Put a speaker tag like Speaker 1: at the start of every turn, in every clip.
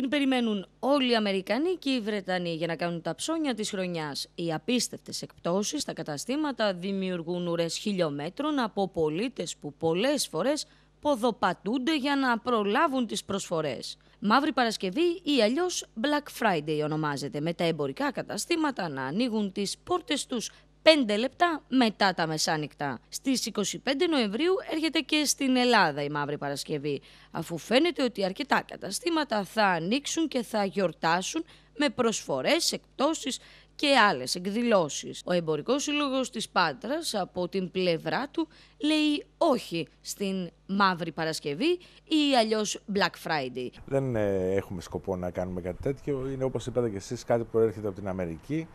Speaker 1: Την περιμένουν όλοι οι Αμερικανοί και οι Βρετανοί για να κάνουν τα ψώνια της χρονιάς. Οι απίστευτες εκπτώσεις στα καταστήματα δημιουργούν ουρές χιλιόμετρων από πολίτες που πολλές φορές ποδοπατούνται για να προλάβουν τις προσφορές. Μαύρη Παρασκευή ή αλλιώς Black Friday ονομάζεται, με τα εμπορικά καταστήματα να ανοίγουν τις πόρτες τους 5 λεπτά μετά τα μεσάνυχτα. Στις 25 Νοεμβρίου έρχεται και στην Ελλάδα η Μαύρη Παρασκευή, αφού φαίνεται ότι αρκετά καταστήματα θα ανοίξουν και θα γιορτάσουν με προσφορές, εκπτώσεις και άλλες εκδηλώσεις. Ο Εμπορικός Σύλλογος της Πάτρας από την πλευρά του λέει όχι στην Μαύρη Παρασκευή ή αλλιώς Black Friday.
Speaker 2: Δεν ε, έχουμε σκοπό να κάνουμε κάτι τέτοιο. Είναι όπως είπατε και εσείς κάτι που προέρχεται από την Αμερική.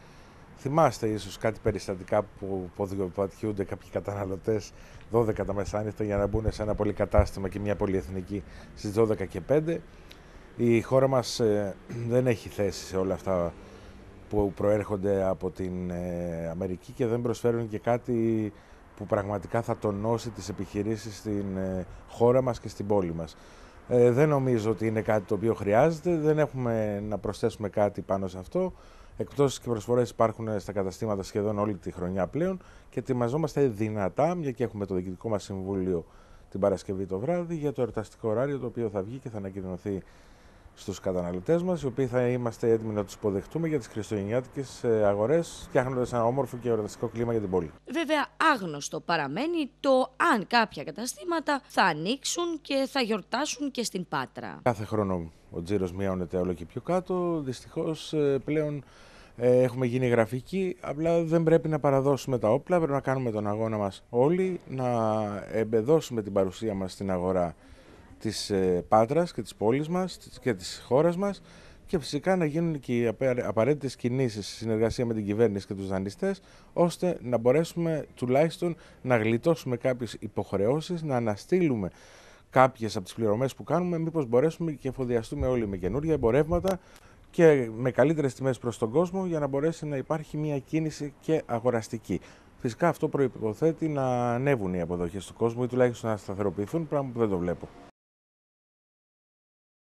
Speaker 2: Θυμάστε ίσως κάτι περιστατικά που ποδιοπατιούνται κάποιοι καταναλωτές 12 τα μεσάνυχτα για να μπουν σε ένα πολυκατάστημα και μια πολυεθνική στις 12 και 5. Η χώρα μας ε, δεν έχει θέση σε όλα αυτά που προέρχονται από την ε, Αμερική και δεν προσφέρουν και κάτι που πραγματικά θα τονώσει τις επιχειρήσεις στην ε, χώρα μας και στην πόλη μας. Δεν νομίζω ότι είναι κάτι το οποίο χρειάζεται, δεν έχουμε να προσθέσουμε κάτι πάνω σε αυτό. Εκπτώσει και προσφορές υπάρχουν ε, στα καταστήματα σχεδόν όλη τη χρονιά πλέον και ετοιμαζόμαστε δυνατά, μια και έχουμε το Διοικητικό μας Συμβούλιο την Παρασκευή το βράδυ, για το ερταστικό ωράριο το οποίο θα βγει και θα ανακοινωθεί Στους καταναλωτές μας, οι οποίοι θα είμαστε έτοιμοι να τους υποδεχτούμε για τις χριστουγεννιάτικες ε, αγορές, φτιάχνοντας ένα όμορφο και εορταστικό κλίμα για την πόλη.
Speaker 1: Βέβαια, άγνωστο παραμένει το αν κάποια καταστήματα θα ανοίξουν και θα γιορτάσουν και στην Πάτρα.
Speaker 2: Κάθε χρόνο ο τζίρος μειώνεται όλο και πιο κάτω, Δυστυχώς ε, πλέον ε, έχουμε γίνει γραφικοί, απλά δεν πρέπει να παραδώσουμε τα όπλα, πρέπει να κάνουμε τον αγώνα μας όλοι, να εμπεδώσουμε την παρουσία μας στην αγορά της ε, Πάτρας και της πόλης μας και της χώρας μας και φυσικά να γίνουν και οι απαραίτητες κινήσεις στη συνεργασία με την κυβέρνηση και τους δανειστές ώστε να μπορέσουμε τουλάχιστον να γλιτώσουμε κάποιες υποχρεώσεις, να αναστείλουμε κάποιες από τις πληρωμές που κάνουμε μήπως μπορέσουμε και εφοδιαστούμε όλοι με καινούργια εμπορεύματα και με καλύτερες τιμές προς τον κόσμο για να μπορέσει να υπάρχει μια κίνηση και αγοραστική. Φυσικά αυτό προϋποθέτει να ανέβουν οι αποδοχές του κόσμου ή τουλάχιστον να σταθεροποιηθούν, πράγμα που δεν το βλέπω.